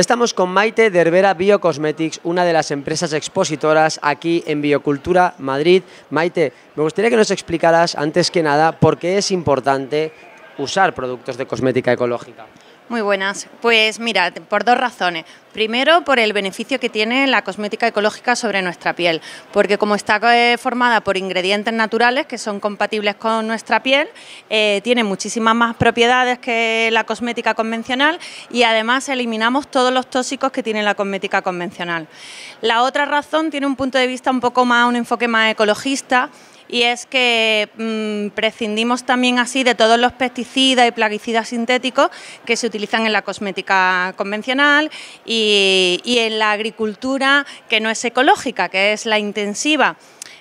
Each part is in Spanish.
Estamos con Maite de Herbera Biocosmetics, una de las empresas expositoras aquí en Biocultura Madrid. Maite, me gustaría que nos explicaras, antes que nada, por qué es importante usar productos de cosmética ecológica. Muy buenas. Pues mira, por dos razones. Primero, por el beneficio que tiene la cosmética ecológica sobre nuestra piel, porque como está eh, formada por ingredientes naturales que son compatibles con nuestra piel, eh, tiene muchísimas más propiedades que la cosmética convencional y además eliminamos todos los tóxicos que tiene la cosmética convencional. La otra razón tiene un punto de vista un poco más, un enfoque más ecologista y es que mm, prescindimos también así de todos los pesticidas y plaguicidas sintéticos que se utilizan en la cosmética convencional y en la agricultura que no es ecológica, que es la intensiva.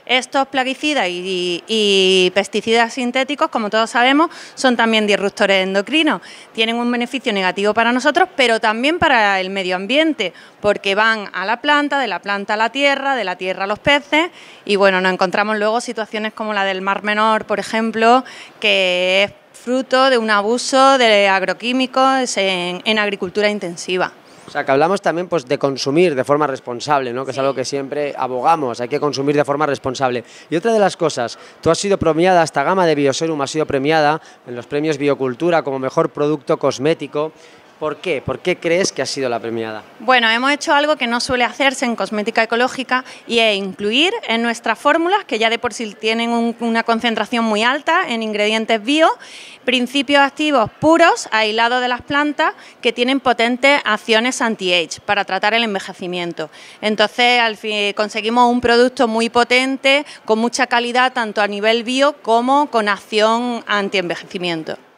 Estos plaguicidas y, pesticidas sintéticos, como todos sabemos, son también disruptores endocrinos. Tienen un beneficio negativo para nosotros, pero también para el medio ambiente, porque van a la planta, de la planta a la tierra, de la tierra a los peces, y bueno, nos encontramos luego situaciones como la del Mar Menor, por ejemplo, que es fruto de un abuso de agroquímicos en agricultura intensiva. O sea, que hablamos también pues, de consumir de forma responsable, ¿no? que es algo que siempre abogamos, hay que consumir de forma responsable. Y otra de las cosas, tú has sido premiada, esta gama de Bioserum ha sido premiada en los premios Biocultura como mejor producto cosmético. ¿Por qué? ¿Por qué crees que ha sido la premiada? Bueno, hemos hecho algo que no suele hacerse en cosmética ecológica y es incluir en nuestras fórmulas, que ya de por sí tienen una concentración muy alta en ingredientes bio, principios activos puros, aislados de las plantas, que tienen potentes acciones anti-age para tratar el envejecimiento. Entonces, al conseguimos un producto muy potente, con mucha calidad, tanto a nivel bio como con acción anti-envejecimiento.